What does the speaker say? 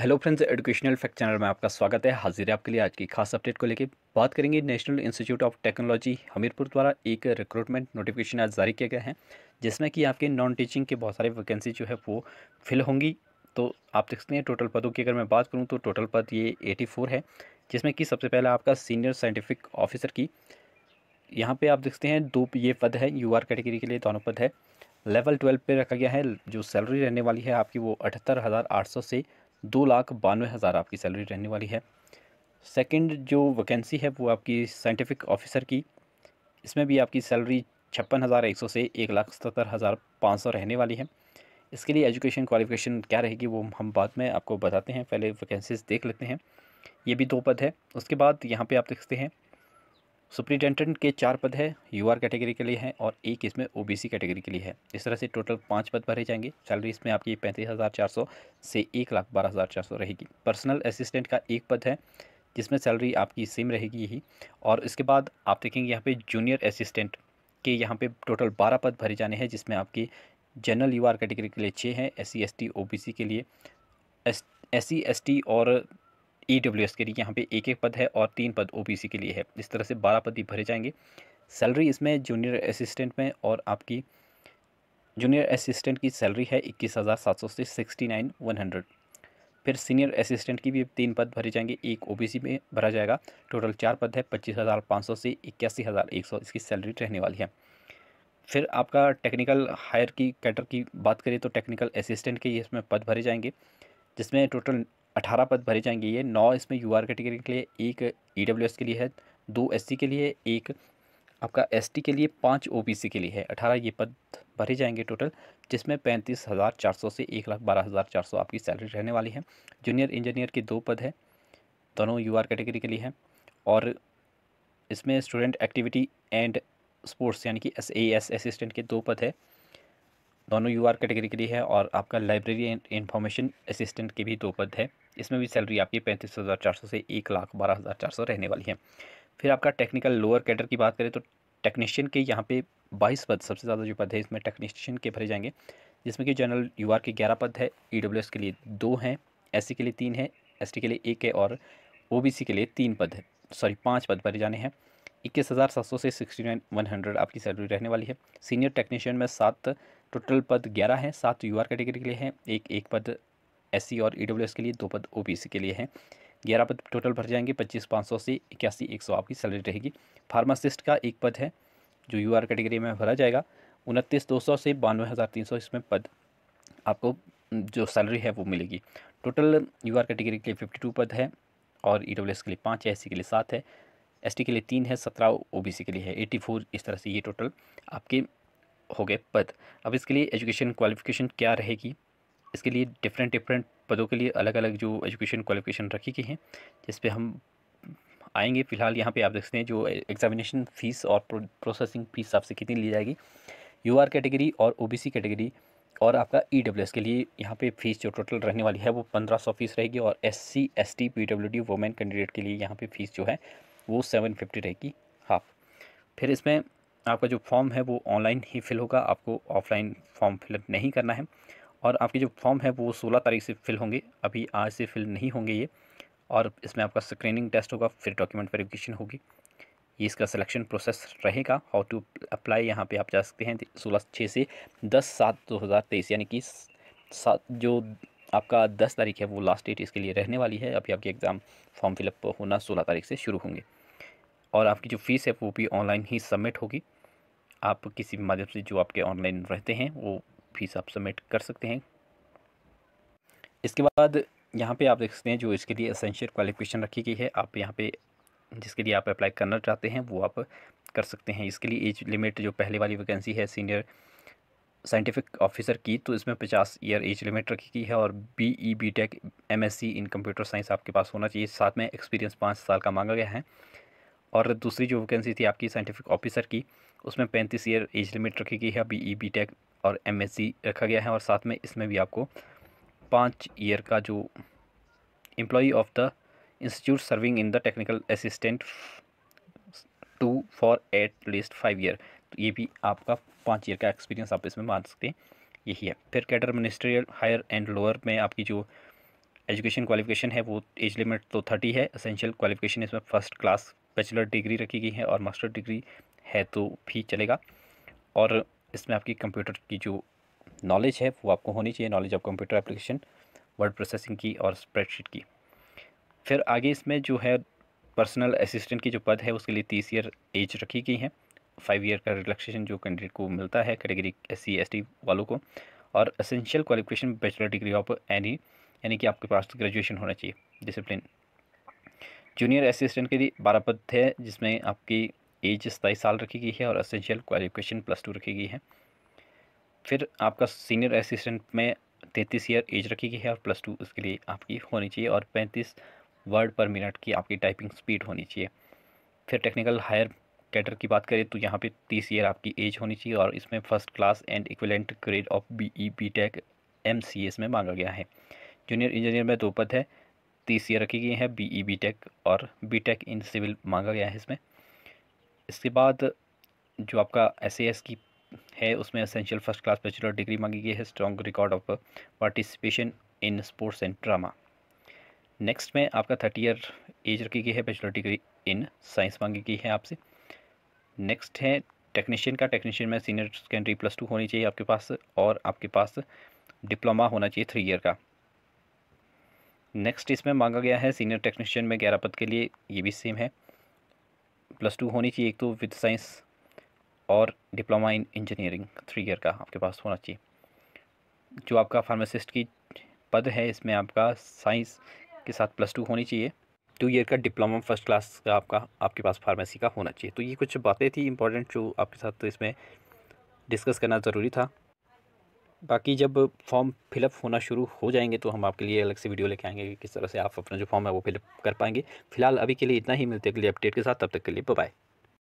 hello friends educational fact channel में आपका स्वागत है हाजिर है आपके लिए आज की खास अपडेट को लेकर बात करेंगे national institute of technology Hamirpur द्वारा एक रिक्रूटमेंट नोटिफिकेशन आज जारी किया गया है जिसमें कि आपके नॉन टीचिंग के बहुत सारे वैकेंसी जो है वो फिल होंगी तो आप देख सकते हैं टोटल पदों की अगर मैं बात करूँ तो टोटल पद ये एटी है जिसमें कि सबसे पहले आपका सीनियर साइंटिफिक ऑफिसर की यहाँ पर आप देखते हैं दो ये पद है यू कैटेगरी के लिए दोनों पद है लेवल ट्वेल्व पर रखा गया है जो सैलरी रहने वाली है आपकी वो अठहत्तर हज़ार आठ सौ से दो लाख बानवे हज़ार आपकी सैलरी रहने वाली है सेकंड जो वैकेंसी है वो आपकी साइंटिफिक ऑफिसर की इसमें भी आपकी सैलरी छप्पन हज़ार एक सौ से एक लाख सतर हज़ार पाँच सौ रहने वाली है इसके लिए एजुकेशन क्वालिफिकेशन क्या रहेगी वो हम बाद में आपको बताते हैं पहले वैकेंसीज़ देख लेते हैं ये भी दो पद है उसके बाद यहाँ पर आप देखते हैं सुप्रिटेंडेंट के चार पद है यूआर कैटेगरी के लिए हैं और एक इसमें ओबीसी कैटेगरी के लिए है इस तरह से टोटल पाँच पद भरे जाएंगे सैलरी इसमें आपकी पैंतीस हज़ार चार सौ से एक लाख बारह हज़ार चार सौ रहेगी पर्सनल असिस्टेंट का एक पद है जिसमें सैलरी आपकी सेम रहेगी यही और इसके बाद आप देखेंगे यहाँ पर जूनियर असिस्टेंट के यहाँ पर टोटल बारह पद भरे जाने हैं जिसमें आपकी जनरल आर कैटेगरी के लिए छः हैं S C S T O B C के लिए S S C S T और ई डब्ल्यू एस के लिए यहाँ पे एक एक पद है और तीन पद ओ के लिए है इस तरह से बारह पद ही भरे जाएंगे सैलरी इसमें जूनियर असिस्टेंट में और आपकी जूनियर असिस्टेंट की सैलरी है इक्कीस हज़ार सात सौ से सिक्सटी नाइन वन हंड्रेड फिर सीनियर असिस्टेंट की भी तीन पद भरे जाएंगे एक ओबीसी में भरा जाएगा टोटल चार पद है पच्चीस हज़ार पाँच सौ से इक्यासी हज़ार एक सौ इसकी सैलरी रहने वाली है फिर आपका टेक्निकल हायर की कैटर की बात करें तो टेक्निकल असिस्टेंट के इसमें पद भरे जाएंगे जिसमें टोटल अठारह पद भरे जाएंगे ये नौ इसमें यू आर कैटेगरी के लिए एक ई डब्ल्यू एस के लिए है दो एस सी के लिए एक आपका एस टी के लिए पाँच ओ बी सी के लिए है अठारह ये पद भरे जाएंगे टोटल जिसमें पैंतीस हज़ार चार सौ से एक लाख बारह हज़ार चार सौ आपकी सैलरी रहने वाली है जूनियर इंजीनियर के दो पद हैं दोनों यू आर कैटेगरी के लिए हैं और इसमें स्टूडेंट एक्टिविटी एंड स्पोर्ट्स यानी कि एस ए एस असिस्टेंट के दो पद है दोनों यू आर कैटेगरी के लिए है और आपका लाइब्रेरी एंड इंफॉर्मेशन असिस्टेंट के भी दो पद है इसमें भी सैलरी आपकी पैंतीस हज़ार चार सौ से एक लाख बारह हज़ार चार सौ रहने वाली है फिर आपका टेक्निकल लोअर कैडर की बात करें तो टेक्नीशियन के यहाँ पे बाईस पद सबसे ज़्यादा जो पद है इसमें टेक्नीशियन के भरे जाएंगे जिसमें कि जनरल यू के ग्यारह पद है ई e के लिए दो हैं एस के लिए तीन है एस के लिए एक है और ओ के लिए तीन पद है सॉरी पाँच पद भरे जाने हैं इक्कीस हज़ार सात सौ से सिक्सटी नाइन वन हंड्रेड आपकी सैलरी रहने वाली है सीनियर टेक्नीशियन में सात टोटल पद ग्यारह हैं सात यू कैटेगरी के लिए हैं एक एक पद एस और ई के लिए दो पद ओ के लिए हैं ग्यारह पद टोटल भर जाएंगे पच्चीस पाँच सौ से इक्यासी एक सौ आपकी सैलरी रहेगी फार्मासिस्ट का एक पद है जो यू आर कैटेगरी में भरा जाएगा उनतीस दो सौ से बानवे हज़ार तीन सौ इसमें पद आपको जो सैलरी है वो मिलेगी टोटल यू आर कैटेगरी के लिए फिफ्टी टू पद है और ई e के लिए पाँच है एस के लिए सात है एस के लिए तीन है सत्रह ओ के लिए है एट्टी फोर इस तरह से ये टोटल आपके हो गए पद अब इसके लिए एजुकेशन क्वालिफिकेशन क्या रहेगी इसके लिए डिफरेंट डिफरेंट पदों के लिए अलग अलग जो एजुकेशन क्वालिफिकेशन रखी गई हैं जिस पर हम आएंगे फिलहाल यहाँ पे आप देख सकते हैं जो एग्जामिनेशन फ़ीस और प्रोसेसिंग फ़ीस आपसे कितनी ली जाएगी यू आर कैटेगरी और ओ बी सी कैटेगरी और आपका ई डब्ल्यू एस के लिए यहाँ पे फ़ीस जो टोटल रहने वाली है वो पंद्रह सौ फीस रहेगी और S C S T P W D women candidate के लिए यहाँ पे फ़ीस जो है वो सेवन फिफ्टी रहेगी हाफ फिर इसमें आपका जो फॉर्म है वो ऑनलाइन ही फिल होगा आपको ऑफलाइन फॉर्म फिलअप नहीं करना है और आपके जो फॉर्म है वो सोलह तारीख से फिल होंगे अभी आज से फिल नहीं होंगे ये और इसमें आपका स्क्रीनिंग टेस्ट होगा फिर डॉक्यूमेंट वेरिफिकेशन होगी ये इसका सिलेक्शन प्रोसेस रहेगा हाउ टू अप्लाई यहाँ पे आप जा सकते हैं सोलह छः से दस सात दो हज़ार तेईस यानी कि सात जो आपका दस तारीख है वो लास्ट डेट इसके लिए रहने वाली है अभी आपके एग्ज़ाम फॉर्म फिलअप होना सोलह तारीख से शुरू होंगे और आपकी जो फ़ीस है वो भी ऑनलाइन ही सबमिट होगी आप किसी माध्यम से जो आपके ऑनलाइन रहते हैं वो फीस आप सबमिट कर सकते हैं इसके बाद यहाँ पे आप देख सकते हैं जो इसके लिए असेंशियल क्वालिफिकेशन रखी गई है आप यहाँ पे जिसके लिए आप अप्लाई करना चाहते हैं वो आप कर सकते हैं इसके लिए एज लिमिट जो पहले वाली वैकेंसी है सीनियर साइंटिफिक ऑफिसर की तो इसमें पचास ईयर एज लिमिट रखी गई है और B E B Tech M S C in computer science आपके पास होना चाहिए साथ में एक्सपीरियंस पाँच साल का मांगा गया है और दूसरी जो वैकेंसी थी आपकी साइंटिफिक ऑफिसर की उसमें पैंतीस ईयर एज लिमिट रखी गई है बी ई बी टेक और एम रखा गया है और साथ में इसमें भी आपको पाँच ईयर का जो employee of the institute serving in the technical assistant two for at least five year तो ये भी आपका पाँच ईयर का एक्सपीरियंस आप इसमें मान सकते हैं यही है फिर cadre ministerial higher and lower में आपकी जो एजुकेशन क्वालिफिकेशन है वो एज लिमिट तो थर्टी है असेंशियल क्वालिफिकेशन इसमें फर्स्ट क्लास बैचलर डिग्री रखी गई है और मास्टर डिग्री है तो भी चलेगा और इसमें आपकी कंप्यूटर की जो नॉलेज है वो आपको होनी चाहिए knowledge of computer application word processing की और स्प्रेडशीट की फिर आगे इसमें जो है पर्सनल असिस्टेंट की जो पद है उसके लिए तीस ईयर एज रखी गई है फाइव ईयर का रिलैक्सेशन जो कैंडिडेट को मिलता है category S C S T वालों को और essential qualification bachelor degree of any यानी कि आपके पास ग्रेजुएशन होना चाहिए डिसिप्लिन जूनियर असिस्टेंट के लिए बारह पद है जिसमें आपकी एज सताईस साल रखी गई है और असेंशियल क्वालिफिकेशन प्लस टू रखी गई है फिर आपका सीनियर असिस्टेंट में तैंतीस ईयर एज रखी गई है और प्लस टू उसके लिए आपकी होनी चाहिए और पैंतीस वर्ड पर मिनट की आपकी टाइपिंग स्पीड होनी चाहिए फिर टेक्निकल हायर कैटर की बात करें तो यहाँ पे तीस ईयर आपकी एज होनी चाहिए और इसमें first class and equivalent grade of B E B Tech M C S में मांगा गया है जूनियर इंजीनियर में दो पद है तीस ईयर रखी गई है बी ई बी टेक और बी टेक इन सिविल मांगा गया है इसमें इसके बाद जो आपका एस की है उसमें essential first class bachelor degree मांगी गई है strong record of participation in sports and drama next में आपका थर्ट ईयर एज रखी गई है बैचलर डिग्री इन साइंस मांगी गई है आपसे नेक्स्ट है टेक्नीशियन का टेक्नीशियन में सीनियर सेकेंडरी प्लस टू होनी चाहिए आपके पास और आपके पास डिप्लोमा होना चाहिए थ्री ईयर का नेक्स्ट इसमें मांगा गया है सीनियर टेक्नीशियन में ग्यारह पद के लिए ये भी सेम है प्लस टू होनी चाहिए एक तो विद साइंस और diploma in engineering three year का आपके पास होना चाहिए जो आपका फार्मासिस्ट की पद है इसमें आपका साइंस के साथ प्लस टू होनी चाहिए टू ईयर का डिप्लोमा फर्स्ट क्लास का आपका आपके पास फार्मेसी का होना चाहिए तो ये कुछ बातें थी इंपॉर्टेंट जो आपके साथ तो इसमें डिस्कस करना ज़रूरी था बाकी जब फॉर्म फिलअप होना शुरू हो जाएंगे तो हम आपके लिए अलग से वीडियो लेके आएंगे कि किस तरह से आप अपना जो फॉर्म है वो फिलअप कर पाएंगे फिलहाल अभी के लिए इतना ही मिलते अगले अपडेट के साथ तब तक के लिए बाय